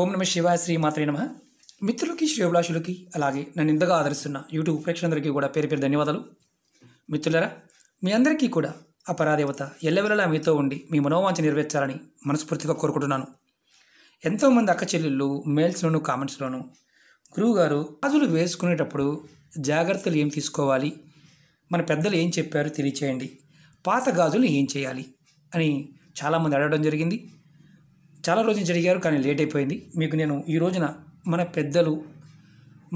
ఓం నమ శివాయ శ్రీ మాత్రే నమ మిత్రులకి శ్రేభిలాషులకి అలాగే నన్ను ఇంతగా ఆదరిస్తున్న యూట్యూబ్ ప్రేక్షకులందరికీ కూడా పేరు పేరు ధన్యవాదాలు మిత్రులరా మీ అందరికీ కూడా అపరాదేవత ఎల్లవెల్లలా మీతో ఉండి మీ మనోవాంచ నెరవేర్చాలని మనస్ఫూర్తిగా కోరుకుంటున్నాను ఎంతోమంది అక్క చెల్లెళ్ళు మెయిల్స్లోను కామెంట్స్లోను గురువుగారు గాజులు వేసుకునేటప్పుడు జాగ్రత్తలు ఏం తీసుకోవాలి మన పెద్దలు ఏం చెప్పారో తెలియచేయండి పాత గాజులు ఏం చేయాలి అని చాలామంది అడగడం జరిగింది చాలా రోజు నుంచి అడిగారు కానీ లేట్ అయిపోయింది మీకు నేను ఈ రోజున మన పెద్దలు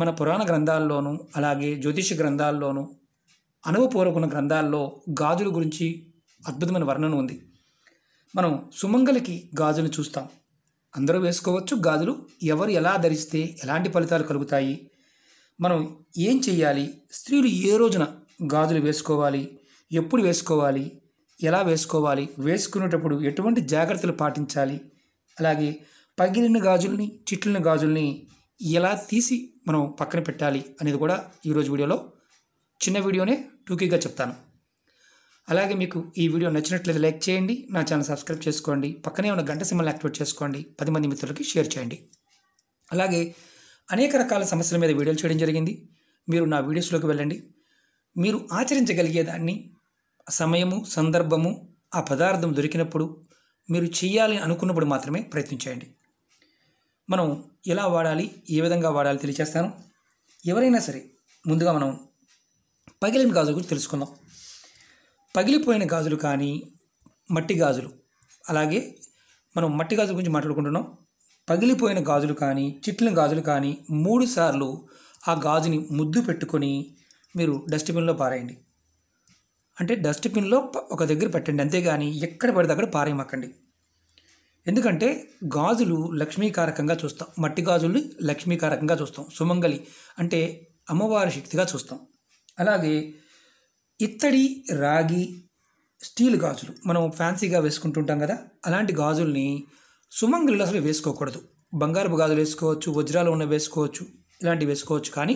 మన పురాణ గ్రంథాల్లోనూ అలాగే జ్యోతిష గ్రంథాల్లోనూ అనుభవపూర్వకున్న గ్రంథాల్లో గాజుల గురించి అద్భుతమైన వర్ణన ఉంది మనం సుమంగలికి గాజులు చూస్తాం అందరూ వేసుకోవచ్చు గాజులు ఎవరు ఎలా ధరిస్తే ఎలాంటి ఫలితాలు కలుగుతాయి మనం ఏం చేయాలి స్త్రీలు ఏ రోజున గాజులు వేసుకోవాలి ఎప్పుడు వేసుకోవాలి ఎలా వేసుకోవాలి వేసుకునేటప్పుడు ఎటువంటి జాగ్రత్తలు పాటించాలి అలాగే పగిలిన గాజుల్ని చిట్లిన గాజుల్ని ఎలా తీసి మనం పక్కన పెట్టాలి అనేది కూడా ఈరోజు వీడియోలో చిన్న వీడియోనే టూకీగా చెప్తాను అలాగే మీకు ఈ వీడియో నచ్చినట్లయితే లైక్ చేయండి నా ఛానల్ సబ్స్క్రైబ్ చేసుకోండి పక్కనే ఉన్న గంట సింబల్ యాక్టివేట్ చేసుకోండి పది మంది మిత్రులకి షేర్ చేయండి అలాగే అనేక రకాల సమస్యల మీద వీడియోలు చేయడం జరిగింది మీరు నా వీడియోస్లోకి వెళ్ళండి మీరు ఆచరించగలిగేదాన్ని సమయము సందర్భము ఆ పదార్థం దొరికినప్పుడు మీరు చేయాలి అనుకున్నప్పుడు మాత్రమే ప్రయత్నించేయండి మనం ఎలా వాడాలి ఏ విధంగా వాడాలి తెలియచేస్తాను ఎవరైనా సరే ముందుగా మనం పగిలిన గాజుల గురించి తెలుసుకుందాం పగిలిపోయిన గాజులు కానీ మట్టి గాజులు అలాగే మనం మట్టి గాజుల గురించి మాట్లాడుకుంటున్నాం పగిలిపోయిన గాజులు కానీ చిట్లిన గాజులు కానీ మూడు సార్లు ఆ గాజుని ముద్దు పెట్టుకొని మీరు డస్ట్బిన్లో పారేయండి అంటే డస్ట్బిన్లో ఒక దగ్గర పెట్టండి అంతేగాని ఎక్కడ పడితే అక్కడ పారేమక్కండి ఎందుకంటే గాజులు లక్ష్మీకారకంగా చూస్తాం మట్టి గాజుల్ని లక్ష్మీకారకంగా చూస్తాం సుమంగలి అంటే అమ్మవారి శక్తిగా చూస్తాం అలాగే ఇత్తడి రాగి స్టీల్ గాజులు మనం ఫ్యాన్సీగా వేసుకుంటుంటాం కదా అలాంటి గాజుల్ని సుమంగలిలో అసలు వేసుకోకూడదు బంగారపు గాజులు వేసుకోవచ్చు వజ్రాలు ఉన్నవి వేసుకోవచ్చు ఇలాంటివి వేసుకోవచ్చు కానీ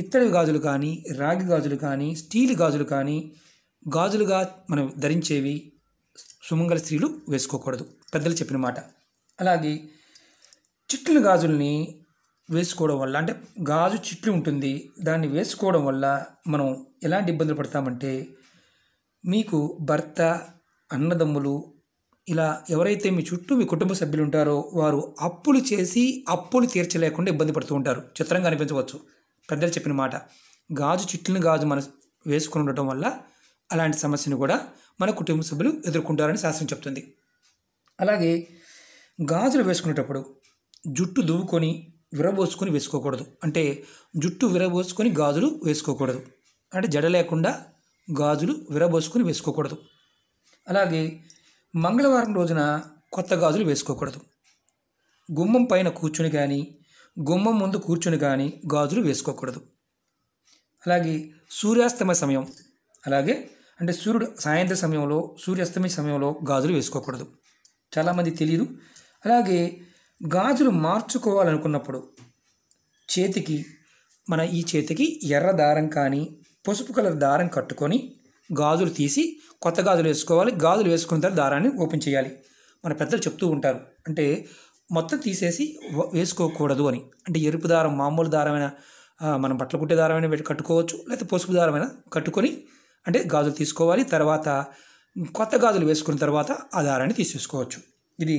ఇత్తడి గాజులు కానీ రాగి గాజులు కానీ స్టీల్ గాజులు కానీ గాజులుగా మనం ధరించేవి సుమంగళ స్త్రీలు వేసుకోకూడదు పెద్దలు చెప్పిన మాట అలాగే చిట్ల గాజుల్ని వేసుకోవడం వల్ల అంటే గాజు చిట్లు ఉంటుంది దాన్ని వేసుకోవడం వల్ల మనం ఎలాంటి ఇబ్బందులు పడతామంటే మీకు భర్త అన్నదమ్ములు ఇలా ఎవరైతే మీ చుట్టూ మీ కుటుంబ సభ్యులు ఉంటారో వారు అప్పులు చేసి అప్పులు తీర్చలేకుండా ఇబ్బంది పడుతూ ఉంటారు చిత్రంగా అనిపించవచ్చు పెద్దలు చెప్పిన మాట గాజు చిట్లను గాజు మనం వేసుకుని ఉండటం వల్ల అలాంటి సమస్యను కూడా మన కుటుంబ సభ్యులు ఎదుర్కొంటారని శాస్త్రం చెప్తుంది అలాగే గాజులు వేసుకునేటప్పుడు జుట్టు దువ్వుకొని విరబోసుకొని వేసుకోకూడదు అంటే జుట్టు విరబోసుకొని గాజులు వేసుకోకూడదు అంటే జడ లేకుండా గాజులు విరబోసుకొని వేసుకోకూడదు అలాగే మంగళవారం రోజున కొత్త గాజులు వేసుకోకూడదు గుమ్మం పైన కూర్చుని కానీ గుమ్మం ముందు కూర్చుని కానీ గాజులు వేసుకోకూడదు అలాగే సూర్యాస్తమ సమయం అలాగే అంటే సూర్యుడు సాయంత్ర సమయంలో సూర్యాస్తమయ సమయంలో గాజులు వేసుకోకూడదు చాలామంది తెలియదు అలాగే గాజులు మార్చుకోవాలనుకున్నప్పుడు చేతికి మన ఈ చేతికి ఎర్ర దారం కానీ పసుపు కలర్ దారం కట్టుకొని గాజులు తీసి కొత్త గాజులు వేసుకోవాలి గాజులు వేసుకున్న తర్వాత దారాన్ని ఓపెన్ చేయాలి మన పెద్దలు చెప్తూ ఉంటారు అంటే మొత్తం తీసేసి వేసుకోకూడదు అని అంటే ఎరుపు దారం మామూలు దారమైన మనం బట్టలు కుట్టే దారమైన కట్టుకోవచ్చు లేకపోతే పసుపు దారమైన కట్టుకొని అంటే గాజులు తీసుకోవాలి తర్వాత కొత్త గాజులు వేసుకున్న తర్వాత ఆ దారాన్ని తీసేసుకోవచ్చు ఇది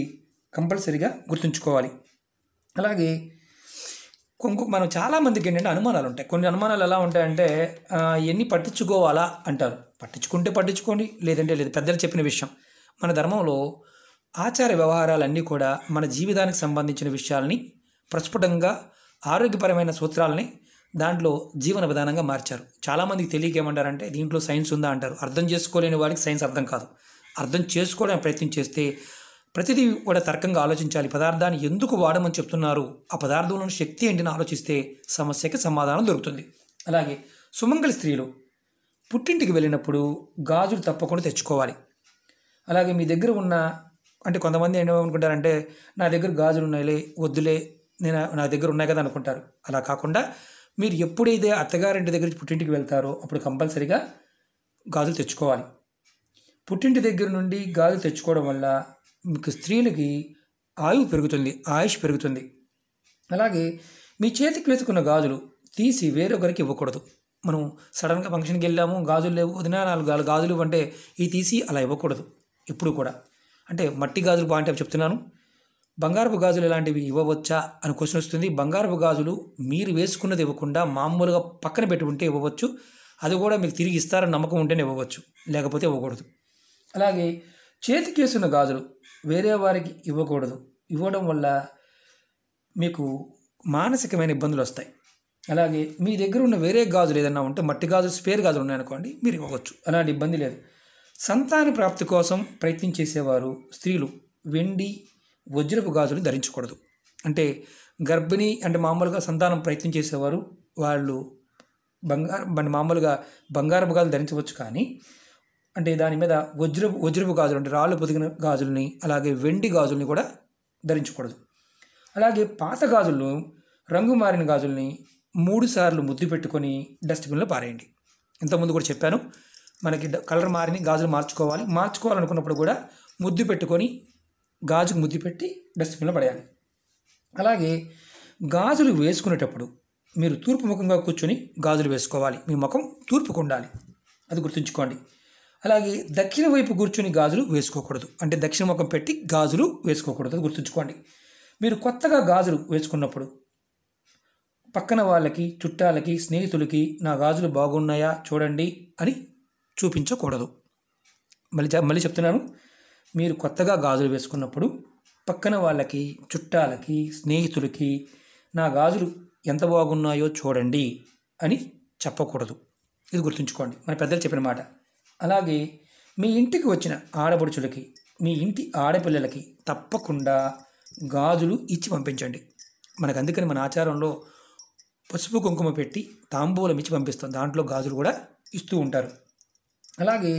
కంపల్సరీగా గుర్తుంచుకోవాలి అలాగే కొంకు మనం చాలామందికి ఏంటంటే అనుమానాలు ఉంటాయి కొన్ని అనుమానాలు ఎలా ఉంటాయంటే ఎన్ని పట్టించుకోవాలా అంటారు పట్టించుకుంటే పట్టించుకోండి లేదంటే లేదు పెద్దలు చెప్పిన విషయం మన ధర్మంలో ఆచార వ్యవహారాలన్నీ కూడా మన జీవితానికి సంబంధించిన విషయాలని ప్రస్ఫుటంగా ఆరోగ్యపరమైన సూత్రాలని దాంట్లో జీవన విధానంగా మార్చారు చాలామందికి తెలియక అంటే దీంట్లో సైన్స్ ఉందా అంటారు అర్థం చేసుకోలేని వాడికి సైన్స్ అర్థం కాదు అర్థం చేసుకోవడానికి ప్రయత్నం చేస్తే ప్రతిదీ కూడా తర్కంగా ఆలోచించాలి పదార్థాన్ని ఎందుకు వాడమని చెప్తున్నారు ఆ పదార్థంలో శక్తి ఏంటని ఆలోచిస్తే సమస్యకి సమాధానం దొరుకుతుంది అలాగే సుమంగళి స్త్రీలు పుట్టింటికి వెళ్ళినప్పుడు గాజులు తప్పకుండా తెచ్చుకోవాలి అలాగే మీ దగ్గర ఉన్న అంటే కొంతమంది ఏమనుకుంటారంటే నా దగ్గర గాజులు ఉన్నాయిలే వద్దులే నేను నా దగ్గర ఉన్నాయి కదా అనుకుంటారు అలా కాకుండా మీరు ఎప్పుడైతే అత్తగారింటి దగ్గర పుట్టింటికి వెళ్తారో అప్పుడు కంపల్సరీగా గాజులు తెచ్చుకోవాలి పుట్టింటి దగ్గర నుండి గాజులు తెచ్చుకోవడం వల్ల మీకు స్త్రీలకి ఆయువు పెరుగుతుంది ఆయుష్ పెరుగుతుంది అలాగే మీ చేతికి వేసుకున్న గాజులు తీసి వేరొకరికి ఇవ్వకూడదు మనం సడన్గా ఫంక్షన్కి వెళ్ళాము గాజులు లేవు వదిన నాలుగు గాజులు ఇవ్వంటే ఇవి తీసి అలా ఇవ్వకూడదు ఎప్పుడు కూడా అంటే మట్టి గాజులు బాగుంటే చెప్తున్నాను బంగారపు గాజులు ఇలాంటివి ఇవ్వవచ్చా అని క్వశ్చన్ వస్తుంది బంగారపు గాజులు మీరు వేసుకున్నది ఇవ్వకుండా మామూలుగా పక్కన పెట్టి ఉంటే ఇవ్వవచ్చు అది కూడా మీకు తిరిగి ఇస్తారని నమ్మకం ఉంటేనే ఇవ్వవచ్చు లేకపోతే ఇవ్వకూడదు అలాగే చేతికి వేసిన గాజులు వేరే వారికి ఇవ్వకూడదు ఇవ్వడం వల్ల మీకు మానసికమైన ఇబ్బందులు వస్తాయి అలాగే మీ దగ్గర ఉన్న వేరే గాజులు ఏదైనా ఉంటే మట్టి గాజులు స్పేర్ గాజులు ఉన్నాయనుకోండి మీరు ఇవ్వవచ్చు అలాంటి ఇబ్బంది లేదు సంతాన ప్రాప్తి కోసం ప్రయత్నం చేసేవారు స్త్రీలు వెండి వజ్రపు గాజులు ధరించకూడదు అంటే గర్భిణి అంటే మామూలుగా సంతానం ప్రయత్నం చేసేవారు వాళ్ళు బంగారు మామూలుగా బంగారపు గాజులు ధరించవచ్చు కానీ అంటే దాని మీద వజ్రపు వజ్రపు గాజులు అంటే రాళ్ళు పొదిగిన గాజుల్ని అలాగే వెండి గాజుల్ని కూడా ధరించకూడదు అలాగే పాత గాజులు రంగు మారిన గాజుల్ని మూడు సార్లు ముద్దు పెట్టుకొని డస్ట్బిన్లో పారేయండి ఇంతకుముందు కూడా చెప్పాను మనకి కలర్ మారిన గాజులు మార్చుకోవాలి మార్చుకోవాలనుకున్నప్పుడు కూడా ముద్దు పెట్టుకొని గాజుకు ముద్దు పెట్టి డస్ట్బిన్లో పడేయాలి అలాగే గాజులు వేసుకునేటప్పుడు మీరు తూర్పు ముఖంగా కూర్చొని గాజులు వేసుకోవాలి మీ ముఖం తూర్పుకు ఉండాలి అది గుర్తుంచుకోండి అలాగే దక్షిణ వైపు కూర్చొని గాజులు వేసుకోకూడదు అంటే దక్షిణ ముఖం పెట్టి గాజులు వేసుకోకూడదు అది గుర్తుంచుకోండి మీరు కొత్తగా గాజులు వేసుకున్నప్పుడు పక్కన వాళ్ళకి చుట్టాలకి స్నేహితులకి నా గాజులు బాగున్నాయా చూడండి అని చూపించకూడదు మళ్ళీ మళ్ళీ చెప్తున్నాను మీరు కొత్తగా గాజులు వేసుకున్నప్పుడు పక్కన వాళ్ళకి చుట్టాలకి స్నేహితులకి నా గాజులు ఎంత బాగున్నాయో చూడండి అని చెప్పకూడదు ఇది గుర్తుంచుకోండి మన పెద్దలు చెప్పిన మాట అలాగే మీ ఇంటికి వచ్చిన ఆడపడుచులకి మీ ఇంటి ఆడపిల్లలకి తప్పకుండా గాజులు ఇచ్చి పంపించండి మనకు అందుకని మన ఆచారంలో పసుపు కుంకుమ పెట్టి తాంబూలం ఇచ్చి పంపిస్తాం దాంట్లో గాజులు కూడా ఇస్తూ ఉంటారు అలాగే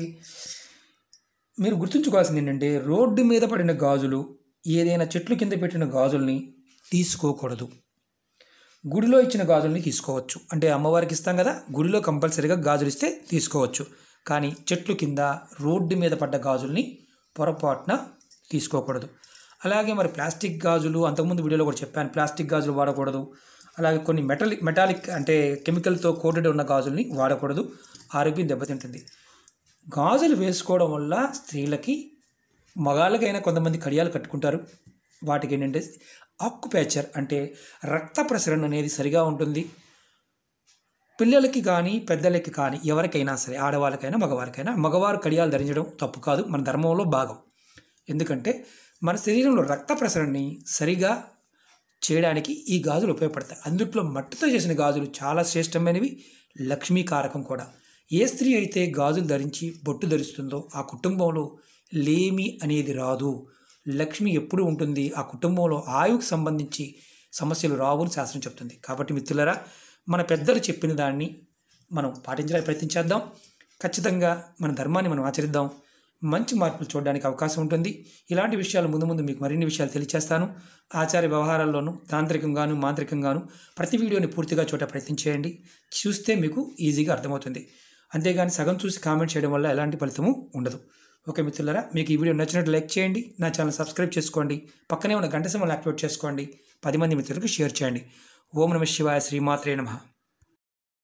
మీరు గుర్తుంచుకోవాల్సింది ఏంటంటే రోడ్డు మీద పడిన గాజులు ఏదైనా చెట్లు కింద పెట్టిన గాజుల్ని తీసుకోకూడదు గుడిలో ఇచ్చిన గాజుల్ని తీసుకోవచ్చు అంటే అమ్మవారికి ఇస్తాం కదా గుడిలో కంపల్సరీగా గాజులు ఇస్తే తీసుకోవచ్చు కానీ చెట్లు కింద రోడ్డు మీద పడ్డ గాజుల్ని పొరపాటున తీసుకోకూడదు అలాగే మరి ప్లాస్టిక్ గాజులు అంతకుముందు వీడియోలో కూడా చెప్పాను ప్లాస్టిక్ గాజులు వాడకూడదు అలాగే కొన్ని మెటాలిక్ మెటాలిక్ అంటే కెమికల్తో కోటెడ్ ఉన్న గాజుల్ని వాడకూడదు ఆరోగ్యం దెబ్బతింటుంది గాజులు వేసుకోవడం వల్ల స్త్రీలకి మగాళ్ళకైనా కొంతమంది కడియాలు కట్టుకుంటారు వాటికి ఏంటంటే ఆక్యుపేచర్ అంటే రక్త ప్రసరణ అనేది సరిగా ఉంటుంది పిల్లలకి కానీ పెద్దలకి కానీ ఎవరికైనా సరే ఆడవాళ్ళకైనా మగవారికైనా మగవారు కడియాలు ధరించడం తప్పు కాదు మన ధర్మంలో భాగం ఎందుకంటే మన శరీరంలో రక్త ప్రసరణని సరిగా చేయడానికి ఈ గాజులు ఉపయోగపడతాయి అందుట్లో మట్టితో చేసిన గాజులు చాలా శ్రేష్టమైనవి లక్ష్మీకారకం కూడా ఏ స్త్రీ అయితే గాజులు ధరించి బొట్టు ధరిస్తుందో ఆ కుటుంబంలో లేమి అనేది రాదు లక్ష్మి ఎప్పుడు ఉంటుంది ఆ కుటుంబంలో ఆయువుకు సంబంధించి సమస్యలు రావు అని శాస్త్రం చెప్తుంది కాబట్టి మిత్రులరా మన పెద్దలు చెప్పిన దాన్ని మనం పాటించడానికి ప్రయత్నించేద్దాం ఖచ్చితంగా మన ధర్మాన్ని మనం ఆచరిద్దాం మంచి మార్పులు చూడడానికి అవకాశం ఉంటుంది ఇలాంటి విషయాలు ముందు ముందు మీకు మరిన్ని విషయాలు తెలియచేస్తాను ఆచార వ్యవహారాల్లోనూ తాంత్రికంగాను మాంత్రికంగాను ప్రతి వీడియోని పూర్తిగా చూడ ప్రయత్నించేయండి చూస్తే మీకు ఈజీగా అర్థమవుతుంది అంతేగాని సగం చూసి కామెంట్ చేయడం వల్ల ఎలాంటి ఫలితము ఉండదు ఓకే మిత్రులారా మీకు ఈ వీడియో నచ్చినట్టు లైక్ చేయండి నా ఛానల్ సబ్స్క్రైబ్ చేసుకోండి పక్కనే ఉన్న గంట సమయంలో యాక్టివేట్ చేసుకోండి పది మంది మిత్రులకు షేర్ చేయండి ఓం నమ శివాయ శ్రీమాత్రే నమ